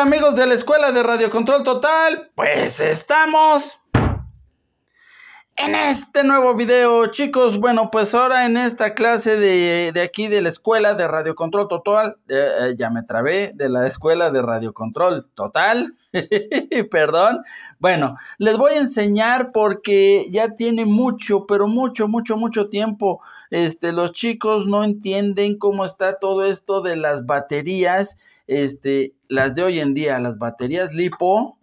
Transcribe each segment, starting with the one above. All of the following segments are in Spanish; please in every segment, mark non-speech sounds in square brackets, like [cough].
amigos de la Escuela de Radio Control Total? Pues estamos en este nuevo video chicos. Bueno pues ahora en esta clase de, aquí de la Escuela de Radio Control Total. Eh, ya me trabé de la Escuela de Radio Control Total. [laughs] Perdón. Bueno, les voy a enseñar porque ya tiene mucho, pero mucho, mucho, mucho tiempo. Este, los chicos no entienden cómo está todo esto de las baterías. Este, las de hoy en día, las baterías lipo,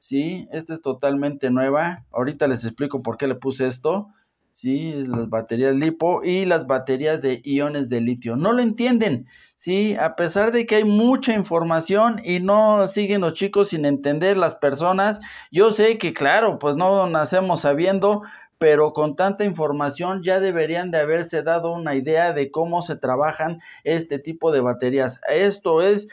¿sí? Esta es totalmente nueva. Ahorita les explico por qué le puse esto. ¿sí? Las baterías lipo y las baterías de iones de litio. No lo entienden, ¿sí? A pesar de que hay mucha información y no siguen los chicos sin entender las personas, yo sé que claro, pues no nacemos sabiendo, pero con tanta información ya deberían de haberse dado una idea de cómo se trabajan este tipo de baterías. Esto es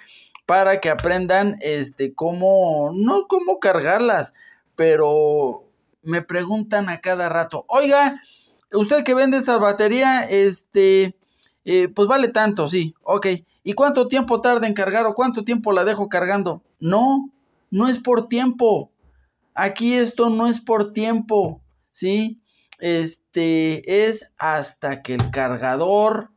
para que aprendan este cómo no cómo cargarlas, pero me preguntan a cada rato, "Oiga, usted que vende esta batería, este eh, pues vale tanto, sí, ok. ¿Y cuánto tiempo tarda en cargar o cuánto tiempo la dejo cargando? No, no es por tiempo. Aquí esto no es por tiempo, ¿sí? Este es hasta que el cargador,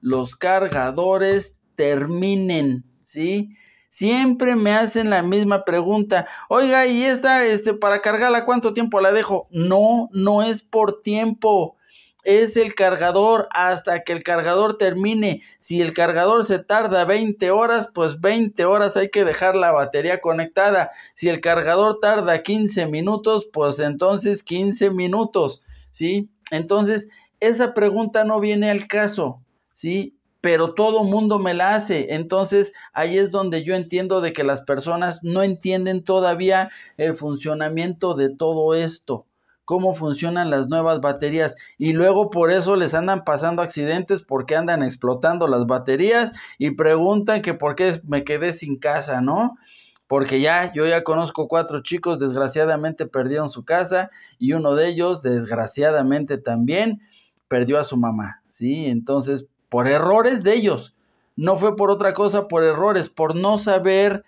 los cargadores terminen. ¿sí? Siempre me hacen la misma pregunta. Oiga, ¿y esta este, para cargarla cuánto tiempo la dejo? No, no es por tiempo. Es el cargador hasta que el cargador termine. Si el cargador se tarda 20 horas, pues 20 horas hay que dejar la batería conectada. Si el cargador tarda 15 minutos, pues entonces 15 minutos, ¿sí? Entonces, esa pregunta no viene al caso, ¿sí? pero todo mundo me la hace. Entonces ahí es donde yo entiendo de que las personas no entienden todavía el funcionamiento de todo esto cómo funcionan las nuevas baterías y luego por eso les andan pasando accidentes porque andan explotando las baterías y preguntan que por qué me quedé sin casa, ¿no? Porque ya yo ya conozco cuatro chicos desgraciadamente perdieron su casa y uno de ellos desgraciadamente también perdió a su mamá, ¿sí? Entonces, por errores de ellos. No fue por otra cosa, por errores, por no saber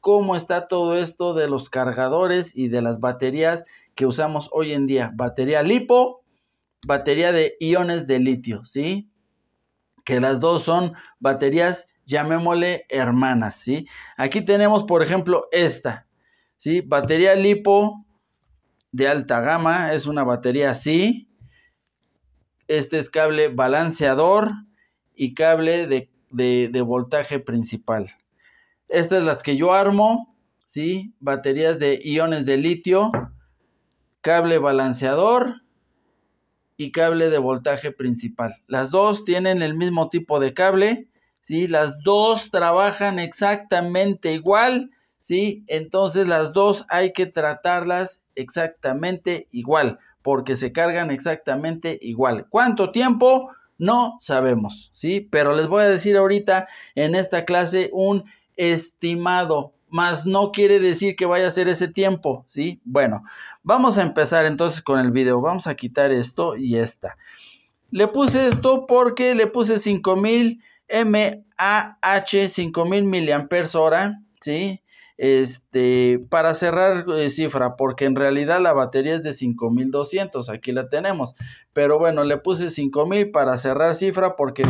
cómo está todo esto de los cargadores y de las baterías que usamos hoy en día. Batería lipo, batería de iones de litio, ¿sí? Que las dos son baterías, llamémosle hermanas, ¿sí? Aquí tenemos, por ejemplo, esta, ¿sí? Batería lipo de alta gama, es una batería así. Este es cable balanceador, y cable de, voltaje principal. Estas es las que yo armo, ¿sí? Baterías de iones de litio, cable balanceador y cable de voltaje principal. Las dos tienen el mismo tipo de cable, ¿sí? Las dos trabajan exactamente igual, ¿sí? Entonces las dos hay que tratarlas exactamente igual, porque se cargan exactamente igual. ¿Cuánto tiempo? No sabemos, ¿sí? Pero les voy a decir ahorita en esta clase un estimado, más no quiere decir que vaya a ser ese tiempo, ¿sí? Bueno, vamos a empezar entonces con el video. Vamos a quitar esto y esta. Le puse esto porque le puse 5000 mAh, 5000 mAh, ¿sí? Este, para cerrar eh, cifra, porque en realidad la batería es de 5200, aquí la tenemos. Pero bueno, le puse 5000 para cerrar cifra porque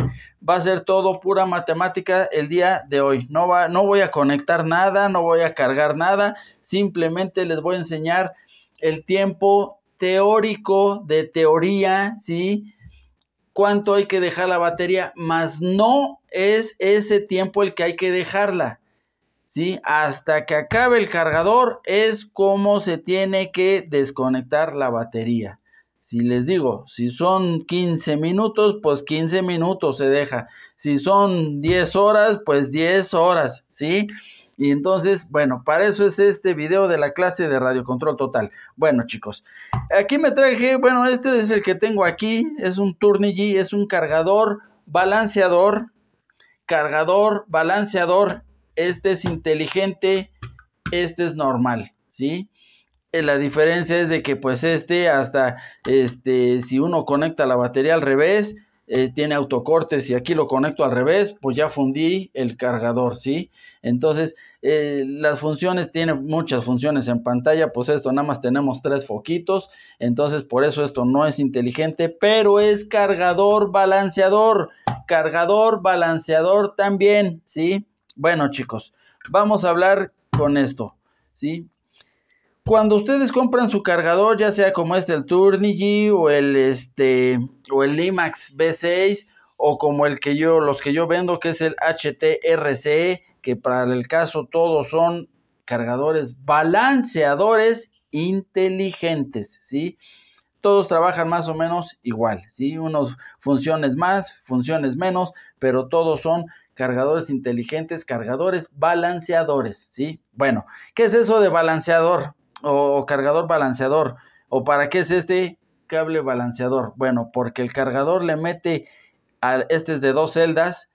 va a ser todo pura matemática el día de hoy. No va no voy a conectar nada, no voy a cargar nada, simplemente les voy a enseñar el tiempo teórico de teoría, ¿sí? Cuánto hay que dejar la batería, más no es ese tiempo el que hay que dejarla ¿sí? Hasta que acabe el cargador es como se tiene que desconectar la batería. Si les digo, si son 15 minutos, pues 15 minutos se deja. Si son 10 horas, pues 10 horas, ¿sí? Y entonces, bueno, para eso es este video de la clase de radiocontrol total. Bueno, chicos, aquí me traje, bueno, este es el que tengo aquí, es un Turnigy, es un cargador, balanceador, cargador, balanceador este es inteligente, este es normal, ¿sí? Eh, la diferencia es de que pues este hasta, este, si uno conecta la batería al revés, eh, tiene autocortes y aquí lo conecto al revés, pues ya fundí el cargador, ¿sí? Entonces, eh, las funciones, tienen muchas funciones en pantalla, pues esto nada más tenemos tres foquitos, entonces por eso esto no es inteligente, pero es cargador balanceador, cargador balanceador también, ¿sí? Bueno, chicos, vamos a hablar con esto, ¿sí? Cuando ustedes compran su cargador, ya sea como este el Turnigy o el este o el Limax B6 o como el que yo los que yo vendo que es el HTRC, que para el caso todos son cargadores balanceadores inteligentes, ¿sí? Todos trabajan más o menos igual, ¿sí? Unos funciones más, funciones menos, pero todos son cargadores inteligentes, cargadores balanceadores, ¿sí? Bueno, ¿qué es eso de balanceador o cargador balanceador? ¿O para qué es este cable balanceador? Bueno, porque el cargador le mete, a, este es de dos celdas,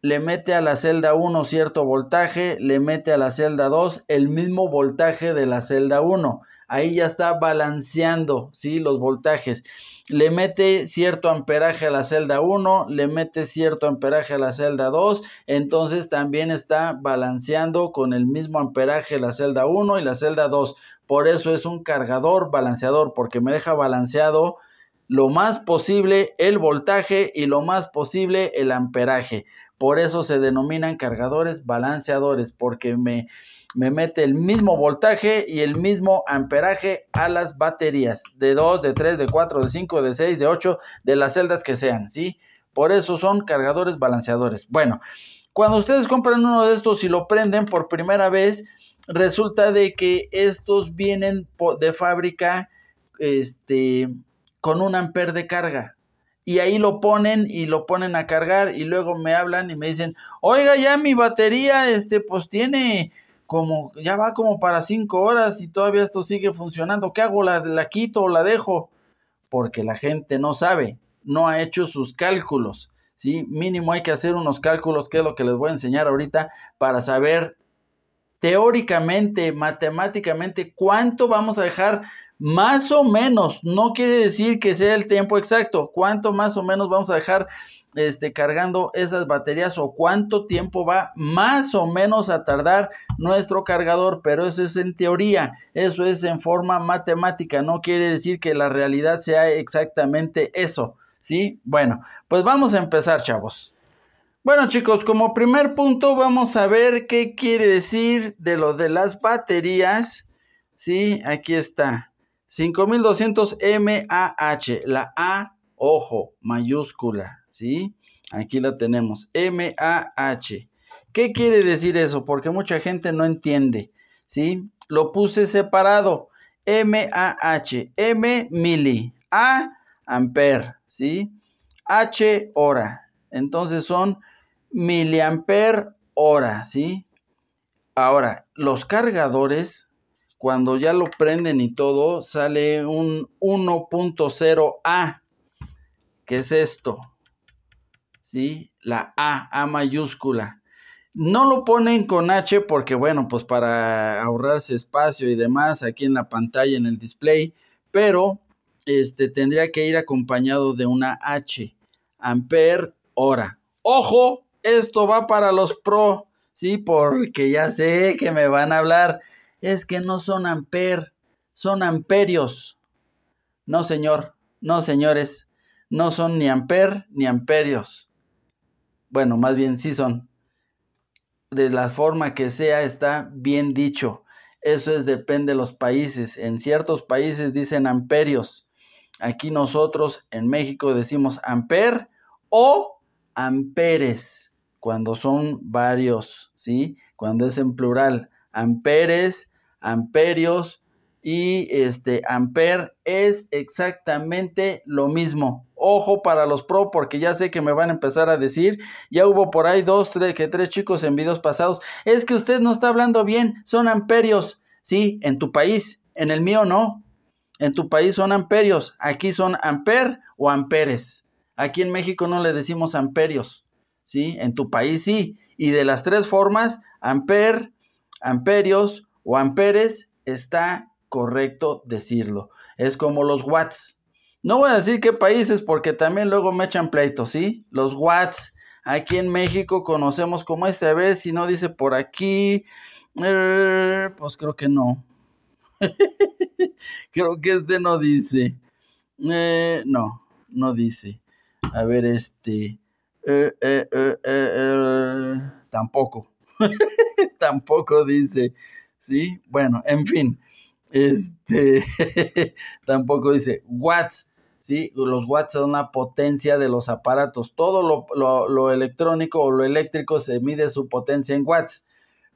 le mete a la celda 1 cierto voltaje, le mete a la celda 2 el mismo voltaje de la celda 1 ahí ya está balanceando, ¿sí? Los voltajes. Le mete cierto amperaje a la celda 1, le mete cierto amperaje a la celda 2, entonces también está balanceando con el mismo amperaje la celda 1 y la celda 2. Por eso es un cargador balanceador, porque me deja balanceado lo más posible el voltaje y lo más posible el amperaje. Por eso se denominan cargadores balanceadores, porque me me mete el mismo voltaje y el mismo amperaje a las baterías de 2, de 3, de 4, de 5, de 6, de 8, de las celdas que sean, ¿sí? Por eso son cargadores balanceadores. Bueno, cuando ustedes compran uno de estos y lo prenden por primera vez, resulta de que estos vienen de fábrica este, con un amper de carga, y ahí lo ponen y lo ponen a cargar y luego me hablan y me dicen, oiga, ya mi batería, este, pues tiene como ya va como para cinco horas y todavía esto sigue funcionando. ¿Qué hago? ¿La, la quito o la dejo? Porque la gente no sabe, no ha hecho sus cálculos. ¿sí? Mínimo hay que hacer unos cálculos, que es lo que les voy a enseñar ahorita, para saber teóricamente, matemáticamente, cuánto vamos a dejar más o menos. No quiere decir que sea el tiempo exacto, cuánto más o menos vamos a dejar este, cargando esas baterías o cuánto tiempo va más o menos a tardar nuestro cargador, pero eso es en teoría, eso es en forma matemática, no quiere decir que la realidad sea exactamente eso, ¿sí? Bueno, pues vamos a empezar, chavos. Bueno chicos, como primer punto vamos a ver qué quiere decir de lo de las baterías, ¿sí? Aquí está, 5200 mAh, la A ojo, mayúscula, ¿sí? Aquí la tenemos, M-A-H. ¿Qué quiere decir eso? Porque mucha gente no entiende, ¿sí? Lo puse separado, M-A-H, M mili, A amper, ¿sí? H hora, entonces son miliamper hora, ¿sí? Ahora, los cargadores, cuando ya lo prenden y todo, sale un 1.0A. ¿Qué es esto? ¿Sí? La A, A mayúscula. No lo ponen con H porque, bueno, pues para ahorrarse espacio y demás aquí en la pantalla, en el display, pero este tendría que ir acompañado de una H, amper hora. Ojo, esto va para los pro, sí, porque ya sé que me van a hablar. Es que no son amper, son amperios. No, señor, no, señores, no son ni amper ni amperios. Bueno, más bien sí son. De la forma que sea está bien dicho. Eso es depende de los países. En ciertos países dicen amperios. Aquí nosotros en México decimos amper o amperes cuando son varios, ¿sí? Cuando es en plural, amperes, amperios y este amper es exactamente lo mismo ojo para los pro porque ya sé que me van a empezar a decir, ya hubo por ahí dos, tres, que tres chicos en videos pasados, es que usted no está hablando bien, son amperios, sí, en tu país, en el mío no, en tu país son amperios, aquí son amper o amperes, aquí en México no le decimos amperios, sí, en tu país sí, y de las tres formas, amper, amperios o amperes, está correcto decirlo. Es como los watts. No voy a decir qué países porque también luego me echan pleito, ¿sí? Los watts. Aquí en México conocemos como esta vez, si no dice por aquí, pues creo que no. [laughs] creo que este no dice. Eh, no, no dice. A ver, este. Eh, eh, tampoco. [laughs] tampoco dice. Sí, bueno, en fin. Este, [laughs] tampoco dice watts, ¿sí? Los watts son la potencia de los aparatos. Todo lo, lo electrónico o lo eléctrico se mide su potencia en watts.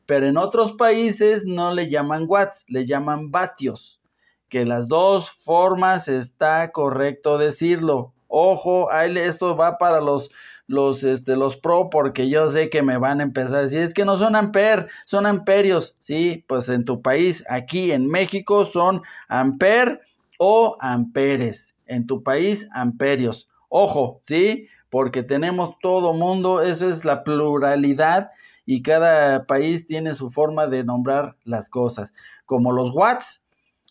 Pero en otros países no le llaman watts, le llaman vatios. Que las dos formas está correcto decirlo. Ojo, esto va para los los, este, los pro porque yo sé que me van a empezar a decir, es que no son amper, son amperios, ¿sí? Pues en tu país, aquí en México son amper o amperes, en tu país amperios, ojo, ¿sí? Porque tenemos todo mundo, eso es la pluralidad y cada país tiene su forma de nombrar las cosas, como los watts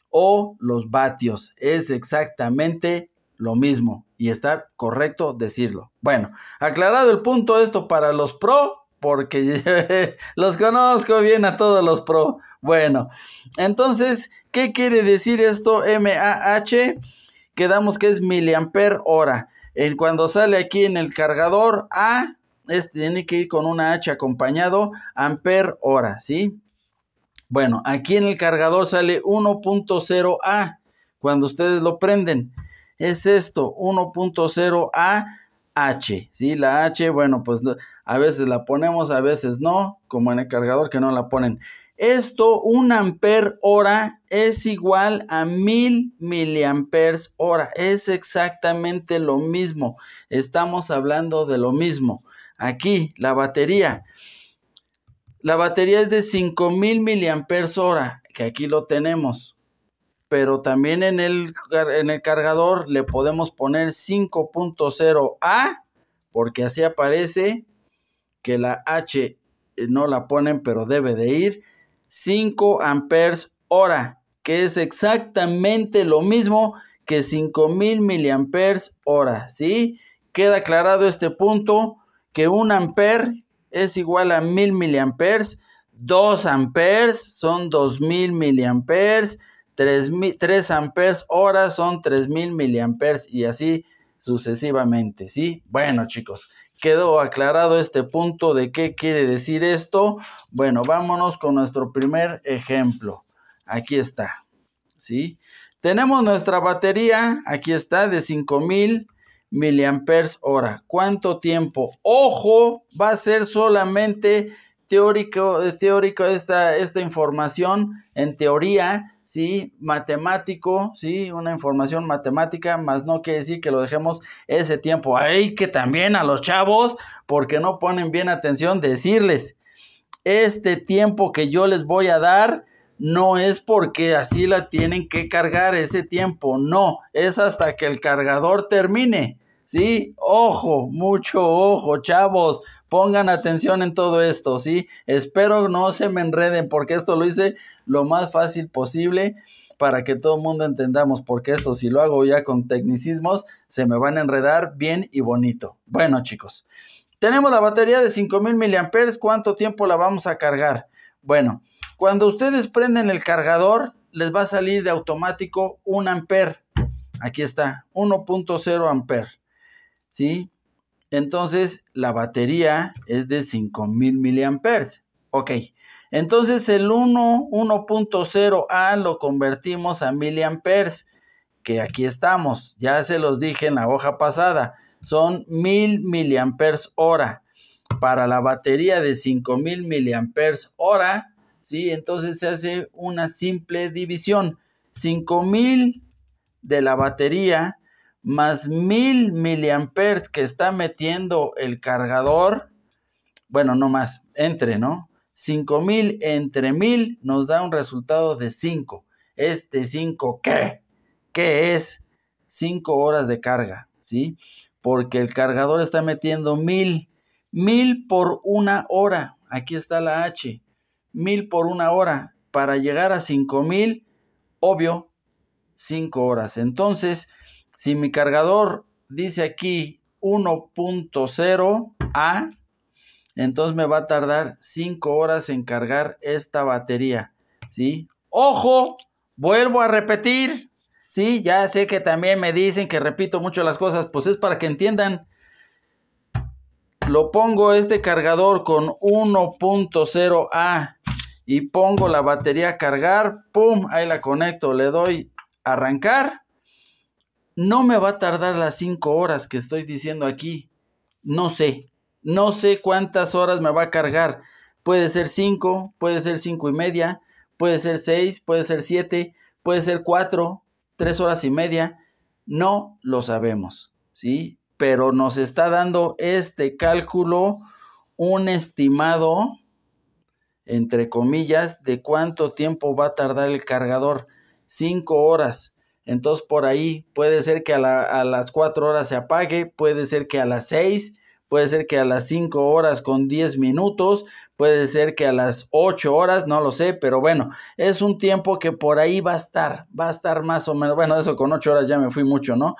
o los vatios, es exactamente lo mismo y está correcto decirlo. Bueno, aclarado el punto esto para los pro, porque [laughs] los conozco bien a todos los pro. Bueno, entonces, ¿qué quiere decir esto MAH? Quedamos que es miliamper hora. En cuando sale aquí en el cargador A, es, tiene que ir con una H acompañado, amper hora, ¿sí? Bueno, aquí en el cargador sale 1.0A cuando ustedes lo prenden es esto, 1.0A H, ¿sí? La H, bueno, pues a veces la ponemos, a veces no, como en el cargador que no la ponen. Esto, un amper hora, es igual a mil miliamperes hora. Es exactamente lo mismo. Estamos hablando de lo mismo. Aquí, la batería. La batería es de 5000 miliamperes hora, que aquí lo tenemos pero también en el, cargador le podemos poner 5.0A, porque así aparece que la H eh, no la ponen, pero debe de ir 5 amperes hora, que es exactamente lo mismo que 5000 miliamperes hora, ¿sí? Queda aclarado este punto que 1 ampere es igual a 1000 miliamperes, 2 amperes son 2000 miliamperes, 3, amperes hora son 3000 miliamperes y así sucesivamente, ¿sí? Bueno, chicos, quedó aclarado este punto de qué quiere decir esto. Bueno, vámonos con nuestro primer ejemplo. Aquí está, ¿sí? Tenemos nuestra batería, aquí está, de 5000 miliamperes hora. ¿Cuánto tiempo? Ojo, va a ser solamente teórico, teórico esta información en teoría ¿sí? Matemático, ¿sí? Una información matemática, más no quiere decir que lo dejemos ese tiempo. Hay que también a los chavos, porque no ponen bien atención, decirles, este tiempo que yo les voy a dar, no es porque así la tienen que cargar ese tiempo, no, es hasta que el cargador termine. ¿sí? Ojo, mucho ojo, chavos, pongan atención en todo esto, ¿sí? Espero no se me enreden porque esto lo hice lo más fácil posible para que todo el mundo entendamos, porque esto si lo hago ya con tecnicismos, se me van a enredar bien y bonito. Bueno, chicos, tenemos la batería de 5000 mAh, ¿cuánto tiempo la vamos a cargar? Bueno, cuando ustedes prenden el cargador, les va a salir de automático 1 amper. Aquí está, 1.0 amper. ¿Sí? Entonces, la batería es de 5000 mAh. Ok. Entonces el 1, 1.0A lo convertimos a miliamperes, que aquí estamos, ya se los dije en la hoja pasada, son mil miliamperes hora. Para la batería de 5000 miliamperes hora, ¿sí? Entonces se hace una simple división. 5000 de la batería más mil miliamperes que está metiendo el cargador, bueno, no más, entre, ¿no? 5000 entre 1000 nos da un resultado de 5. ¿Este 5 qué? ¿Qué es? 5 horas de carga, ¿sí? Porque el cargador está metiendo 1000. 1000 por una hora. Aquí está la H. 1000 por una hora. Para llegar a 5000, obvio, 5 horas. Entonces, si mi cargador dice aquí 1.0 A, entonces me va a tardar 5 horas en cargar esta batería, ¿sí? ¡Ojo! Vuelvo a repetir, ¿sí? Ya sé que también me dicen que repito mucho las cosas, pues es para que entiendan. Lo pongo este cargador con 1.0A y pongo la batería a cargar, ¡pum! Ahí la conecto, le doy arrancar. No me va a tardar las 5 horas que estoy diciendo aquí, no sé, no sé cuántas horas me va a cargar. Puede ser 5, puede ser cinco y media, puede ser 6, puede ser 7, puede ser 4, 3 horas y media. No lo sabemos, ¿sí? Pero nos está dando este cálculo un estimado, entre comillas, de cuánto tiempo va a tardar el cargador. 5 horas. Entonces por ahí puede ser que a, a las 4 horas se apague, puede ser que a las 6 puede ser que a las 5 horas con 10 minutos, puede ser que a las 8 horas, no lo sé, pero bueno, es un tiempo que por ahí va a estar, va a estar más o menos, bueno, eso con 8 horas ya me fui mucho, ¿no?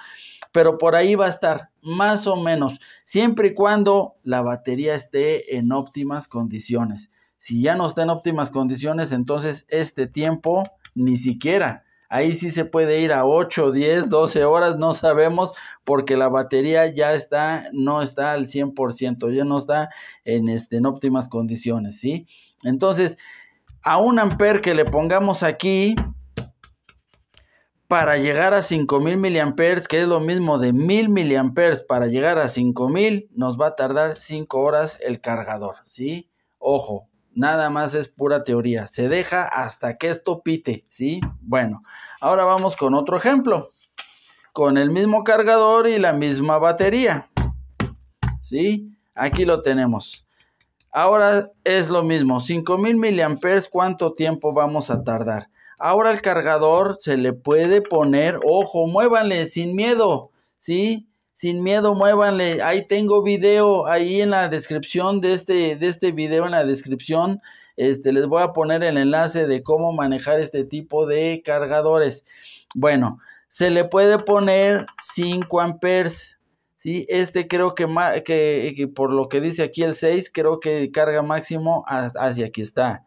Pero por ahí va a estar, más o menos, siempre y cuando la batería esté en óptimas condiciones. Si ya no está en óptimas condiciones, entonces este tiempo ni siquiera Ahí sí se puede ir a 8, 10, 12 horas, no sabemos, porque la batería ya está, no está al 100%, ya no está en, este, en óptimas condiciones, ¿sí? Entonces, a un amper que le pongamos aquí, para llegar a 5000 miliamperes, que es lo mismo de 1000 miliamperes, para llegar a 5000 nos va a tardar 5 horas el cargador, ¿sí? Ojo, nada más es pura teoría. Se deja hasta que esto pite, ¿sí? Bueno, ahora vamos con otro ejemplo. Con el mismo cargador y la misma batería. ¿Sí? Aquí lo tenemos. Ahora es lo mismo, 5000 miliamperes, ¿cuánto tiempo vamos a tardar? Ahora el cargador se le puede poner, ojo, muévanle sin miedo, ¿sí? sin miedo, muévanle. Ahí tengo video, ahí en la descripción de este, de este video, en la descripción, este, les voy a poner el enlace de cómo manejar este tipo de cargadores. Bueno, se le puede poner 5 amperes. ¿sí? Este creo que, que, por lo que dice aquí el 6, creo que carga máximo hacia aquí está.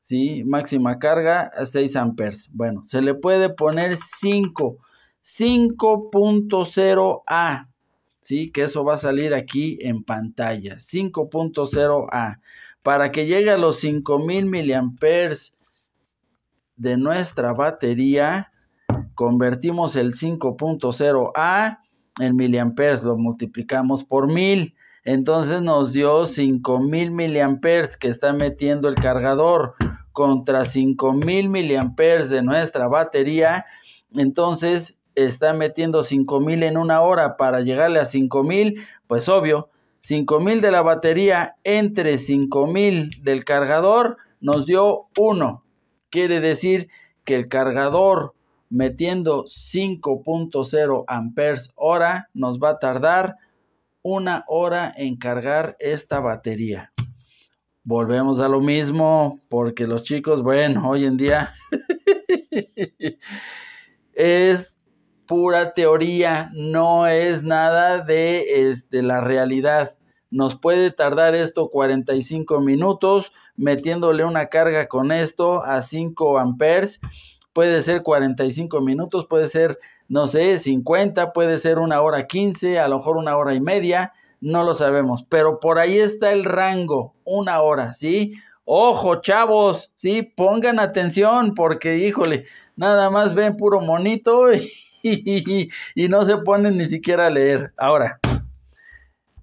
¿sí? Máxima carga a 6 amperes. Bueno, se le puede poner 5 5.0A. ¿Sí? Que eso va a salir aquí en pantalla. 5.0A. Para que llegue a los 5000 miliamperes de nuestra batería, convertimos el 5.0A en miliamperes, lo multiplicamos por 1000. Entonces nos dio 5000 miliamperes que está metiendo el cargador contra 5000 miliamperes de nuestra batería. Entonces está metiendo 5000 en una hora para llegarle a 5000, pues obvio, 5000 de la batería entre 5000 del cargador nos dio 1. Quiere decir que el cargador metiendo 5.0 amperes hora nos va a tardar una hora en cargar esta batería. Volvemos a lo mismo porque los chicos, bueno, hoy en día [laughs] es pura teoría, no es nada de este, la realidad. Nos puede tardar esto 45 minutos metiéndole una carga con esto a 5 amperes. Puede ser 45 minutos, puede ser, no sé, 50, puede ser una hora 15, a lo mejor una hora y media, no lo sabemos. Pero por ahí está el rango, una hora, ¿sí? Ojo, chavos, sí, pongan atención porque, híjole, nada más ven puro monito y, y no se ponen ni siquiera a leer. Ahora,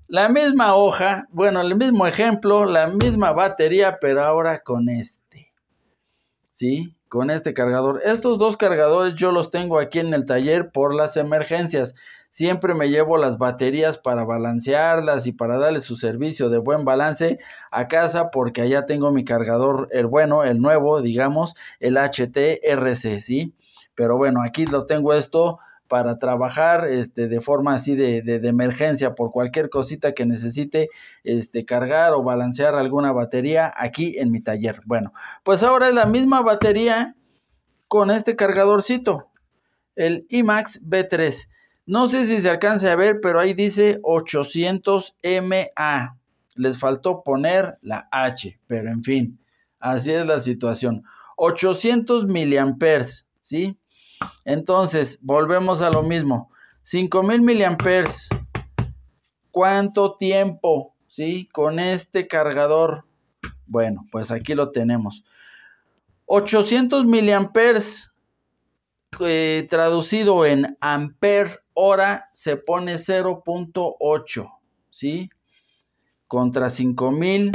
la misma hoja, bueno, el mismo ejemplo, la misma batería, pero ahora con este. ¿Sí? Con este cargador. Estos dos cargadores yo los tengo aquí en el taller por las emergencias. Siempre me llevo las baterías para balancearlas y para darle su servicio de buen balance a casa porque allá tengo mi cargador, el bueno, el nuevo, digamos, el HTRC, ¿sí? Pero bueno, aquí lo tengo esto para trabajar este, de forma así de, emergencia por cualquier cosita que necesite este, cargar o balancear alguna batería aquí en mi taller. Bueno, pues ahora es la misma batería con este cargadorcito, el IMAX B3. No sé si se alcance a ver, pero ahí dice 800 MA. Les faltó poner la H, pero en fin, así es la situación. 800 miliamperes, ¿sí? Entonces, volvemos a lo mismo. 5000 miliamperes. ¿Cuánto tiempo? ¿Sí? Con este cargador. Bueno, pues aquí lo tenemos. 800 miliamperes eh, traducido en amper hora se pone 0.8, ¿sí? Contra 5000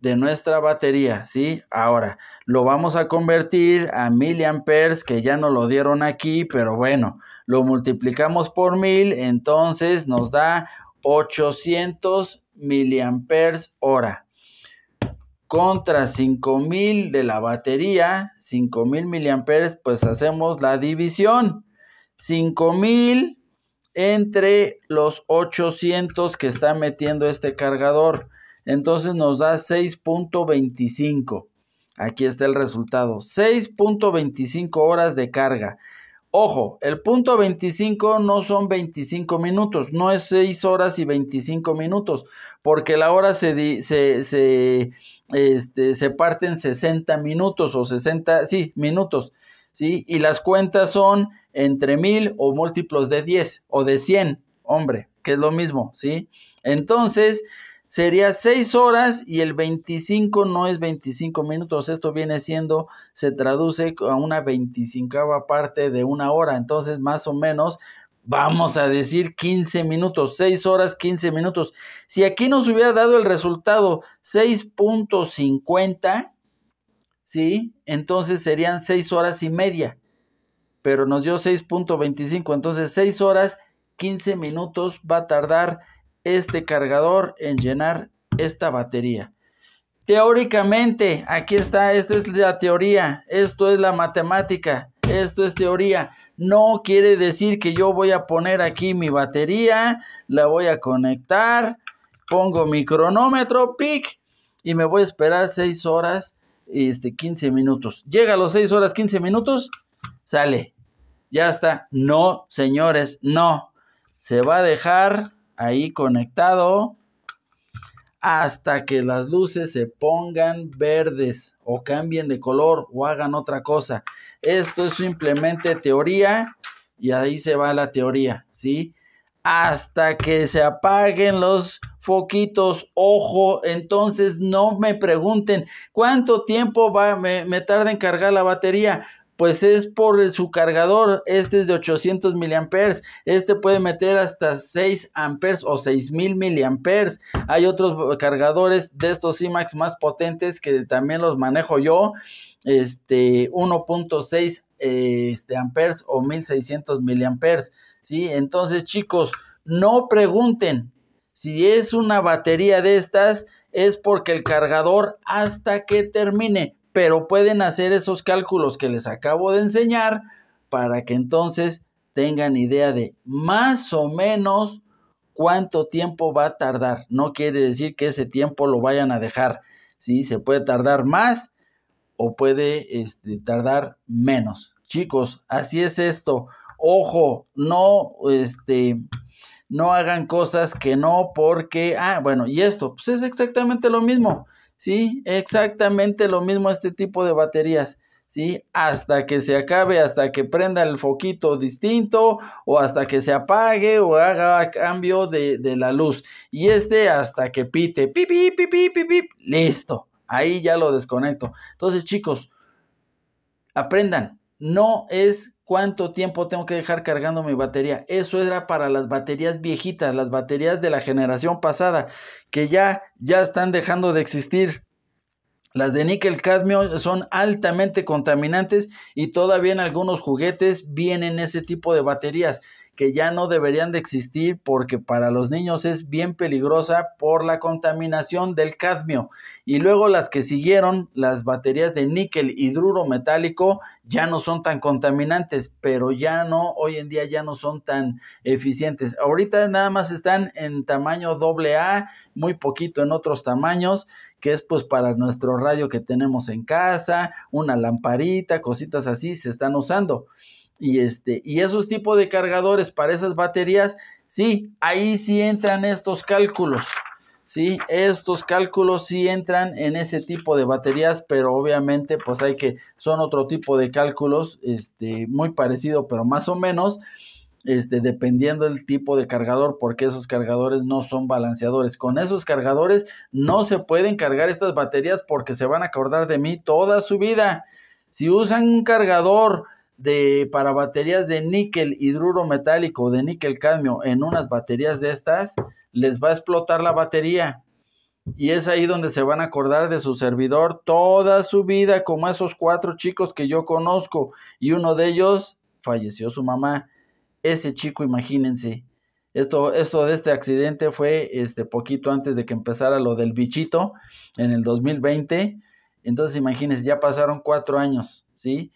de nuestra batería, ¿sí? Ahora, lo vamos a convertir a miliamperes, que ya no lo dieron aquí, pero bueno, lo multiplicamos por mil, entonces nos da 800 miliamperes hora. Contra 5000 de la batería, 5000 miliamperes, pues hacemos la división. 5000 entre los 800 que está metiendo este cargador entonces nos da 6.25. Aquí está el resultado. 6.25 horas de carga. Ojo, el punto 25 no son 25 minutos, no es 6 horas y 25 minutos, porque la hora se, este, se, parte en 60 minutos o 60, sí, minutos, ¿sí? Y las cuentas son entre 1000 o múltiplos de 10 o de 100, hombre, que es lo mismo, ¿sí? Entonces, sería 6 horas y el 25 no es 25 minutos. Esto viene siendo, se traduce a una 25 parte de una hora. Entonces, más o menos, vamos a decir 15 minutos, 6 horas 15 minutos. Si aquí nos hubiera dado el resultado 6.50, ¿sí? Entonces serían 6 horas y media. Pero nos dio 6.25, entonces 6 horas 15 minutos va a tardar este cargador en llenar esta batería. Teóricamente, aquí está, esta es la teoría, esto es la matemática, esto es teoría. No quiere decir que yo voy a poner aquí mi batería, la voy a conectar, pongo mi cronómetro, pic, y me voy a esperar 6 horas, este, 15 minutos. Llega a los 6 horas, 15 minutos, sale. Ya está. No, señores, no. Se va a dejar ahí conectado hasta que las luces se pongan verdes o cambien de color o hagan otra cosa. Esto es simplemente teoría y ahí se va la teoría, ¿sí? Hasta que se apaguen los foquitos, ojo, entonces no me pregunten cuánto tiempo va, me, me tarda en cargar la batería, pues es por su cargador. Este es de 800 miliamperes. Este puede meter hasta 6 amperes o 6000 miliamperes. Hay otros cargadores de estos IMAX más potentes que también los manejo yo. Este 1.6 este, amperes o 1600 miliamperes. ¿sí? Entonces, chicos, no pregunten si es una batería de estas es porque el cargador hasta que termine pero pueden hacer esos cálculos que les acabo de enseñar para que entonces tengan idea de más o menos cuánto tiempo va a tardar. No quiere decir que ese tiempo lo vayan a dejar. ¿sí? Se puede tardar más o puede este, tardar menos. Chicos, así es esto. Ojo, no, este, no hagan cosas que no porque, ah, bueno, y esto, pues es exactamente lo mismo. ¿sí? Exactamente lo mismo este tipo de baterías, ¿sí? Hasta que se acabe, hasta que prenda el foquito distinto o hasta que se apague o haga cambio de, la luz. Y este hasta que pite, pip, listo. Ahí ya lo desconecto. Entonces, chicos, aprendan. No es cuánto tiempo tengo que dejar cargando mi batería. Eso era para las baterías viejitas, las baterías de la generación pasada, que ya, ya están dejando de existir. Las de níquel cadmio son altamente contaminantes y todavía en algunos juguetes vienen ese tipo de baterías que ya no deberían de existir porque para los niños es bien peligrosa por la contaminación del cadmio. Y luego las que siguieron, las baterías de níquel hidruro metálico, ya no son tan contaminantes, pero ya no, hoy en día ya no son tan eficientes. Ahorita nada más están en tamaño AA, muy poquito en otros tamaños que es pues para nuestro radio que tenemos en casa, una lamparita, cositas así se están usando. Y, este, y esos tipos de cargadores para esas baterías, sí, ahí sí entran estos cálculos. Sí, estos cálculos sí entran en ese tipo de baterías, pero obviamente pues hay que, son otro tipo de cálculos, este, muy parecido, pero más o menos, este, dependiendo del tipo de cargador, porque esos cargadores no son balanceadores. Con esos cargadores no se pueden cargar estas baterías porque se van a acordar de mí toda su vida. Si usan un cargador de, para baterías de níquel hidruro metálico, de níquel cadmio, en unas baterías de estas, les va a explotar la batería. Y es ahí donde se van a acordar de su servidor toda su vida, como esos cuatro chicos que yo conozco. Y uno de ellos falleció su mamá. Ese chico, imagínense. Esto, esto de este accidente fue este poquito antes de que empezara lo del bichito en el 2020. Entonces, imagínense, ya pasaron cuatro años, ¿sí?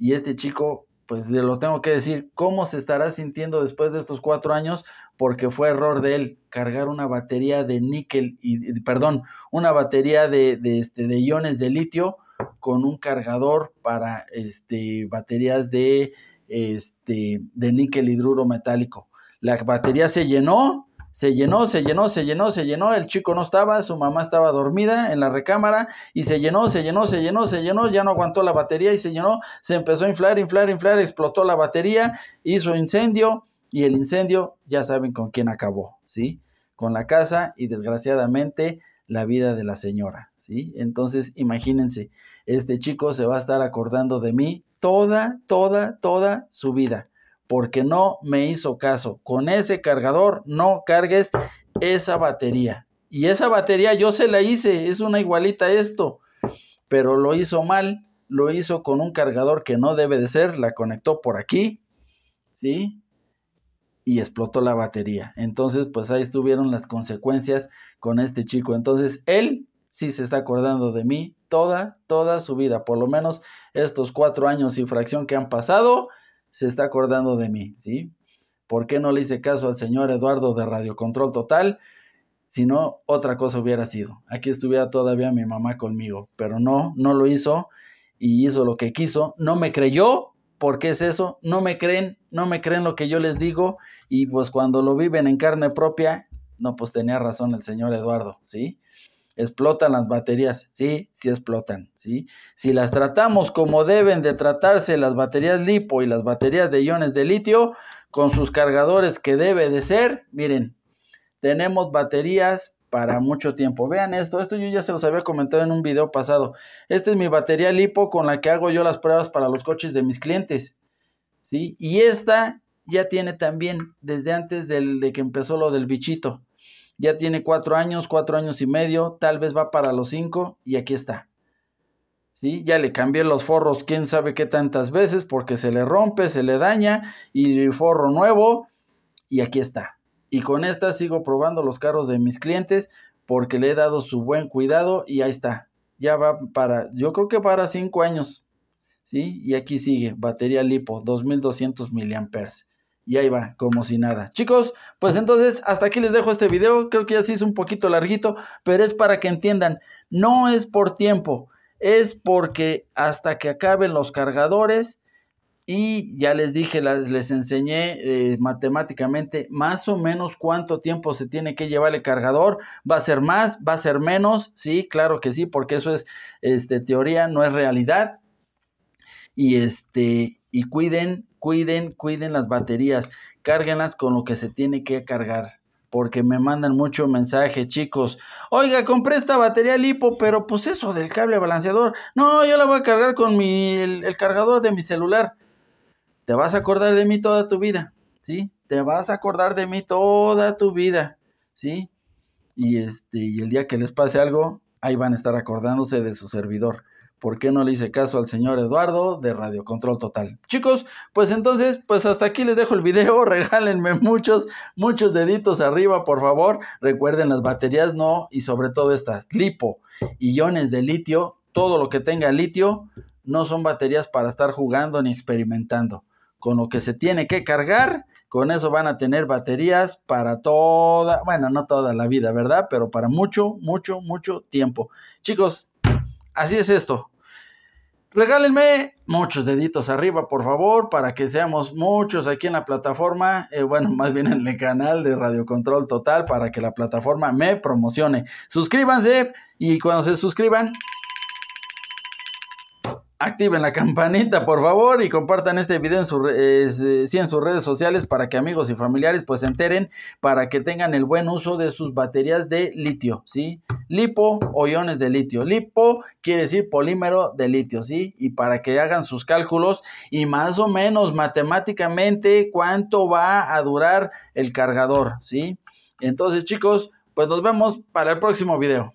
Y este chico, pues le lo tengo que decir, ¿cómo se estará sintiendo después de estos cuatro años? Porque fue error de él cargar una batería de níquel, y, perdón, una batería de, este, de iones de litio con un cargador para este, baterías de, este, de níquel hidruro metálico. La batería se llenó, se llenó, se llenó, se llenó, se llenó. El chico no estaba, su mamá estaba dormida en la recámara y se llenó, se llenó, se llenó, se llenó. Ya no aguantó la batería y se llenó. Se empezó a inflar, inflar, inflar. Explotó la batería, hizo incendio y el incendio ya saben con quién acabó, ¿sí? Con la casa y desgraciadamente la vida de la señora, ¿sí? Entonces imagínense, este chico se va a estar acordando de mí toda, toda, toda su vida porque no me hizo caso. Con ese cargador no cargues esa batería. Y esa batería yo se la hice, es una igualita esto, pero lo hizo mal, lo hizo con un cargador que no debe de ser, la conectó por aquí, ¿sí? Y explotó la batería. Entonces, pues ahí estuvieron las consecuencias con este chico. Entonces, él sí se está acordando de mí toda, toda su vida, por lo menos estos cuatro años y fracción que han pasado se está acordando de mí, ¿sí? ¿Por qué no le hice caso al señor Eduardo de Radio Control Total? Si no, otra cosa hubiera sido. Aquí estuviera todavía mi mamá conmigo, pero no, no lo hizo y hizo lo que quiso. No me creyó, ¿por qué es eso? No me creen, no me creen lo que yo les digo y pues cuando lo viven en carne propia, no, pues tenía razón el señor Eduardo, ¿sí? explotan las baterías, sí, sí explotan, sí. Si las tratamos como deben de tratarse las baterías lipo y las baterías de iones de litio, con sus cargadores que debe de ser, miren, tenemos baterías para mucho tiempo. Vean esto, esto yo ya se los había comentado en un video pasado. Esta es mi batería lipo con la que hago yo las pruebas para los coches de mis clientes, sí. Y esta ya tiene también desde antes de que empezó lo del bichito ya tiene cuatro años, cuatro años y medio, tal vez va para los cinco y aquí está. ¿Sí? Ya le cambié los forros quién sabe qué tantas veces porque se le rompe, se le daña y el forro nuevo y aquí está. Y con esta sigo probando los carros de mis clientes porque le he dado su buen cuidado y ahí está. Ya va para, yo creo que para cinco años. ¿Sí? Y aquí sigue, batería lipo, 2200 mAh y ahí va, como si nada. Chicos, pues entonces hasta aquí les dejo este video, creo que ya se hizo un poquito larguito, pero es para que entiendan, no es por tiempo, es porque hasta que acaben los cargadores y ya les dije, les enseñé eh, matemáticamente más o menos cuánto tiempo se tiene que llevar el cargador. ¿Va a ser más? ¿Va a ser menos? Sí, claro que sí, porque eso es este, teoría, no es realidad y este, y cuiden, cuiden, cuiden las baterías, cárguenlas con lo que se tiene que cargar. Porque me mandan mucho mensaje, chicos. Oiga, compré esta batería lipo, pero pues eso del cable balanceador. No, yo la voy a cargar con mi, el, cargador de mi celular. Te vas a acordar de mí toda tu vida, ¿sí? Te vas a acordar de mí toda tu vida, ¿sí? Y, este, y el día que les pase algo, ahí van a estar acordándose de su servidor. ¿Por qué no le hice caso al señor Eduardo de Radio Control Total? Chicos, pues entonces, pues hasta aquí les dejo el video. [laughs] Regálenme muchos, muchos deditos arriba, por favor. Recuerden las baterías, no, y sobre todo estas, lipo, iones de litio, todo lo que tenga litio, no son baterías para estar jugando ni experimentando. Con lo que se tiene que cargar, con eso van a tener baterías para toda, bueno, no toda la vida, ¿verdad? Pero para mucho, mucho, mucho tiempo. Chicos, así es esto. Regálenme muchos deditos arriba, por favor, para que seamos muchos aquí en la plataforma, eh, bueno, [laughs] más bien en el canal de Radio Control Total, para que la plataforma me promocione. Suscríbanse y cuando se suscriban, activen la campanita por favor y compartan este video en, su, eh, en sus redes sociales para que amigos y familiares pues se enteren para que tengan el buen uso de sus baterías de litio, ¿sí? Lipo o iones de litio. Lipo quiere decir polímero de litio, ¿sí? Y para que hagan sus cálculos y más o menos matemáticamente cuánto va a durar el cargador, ¿sí? Entonces chicos, pues nos vemos para el próximo video.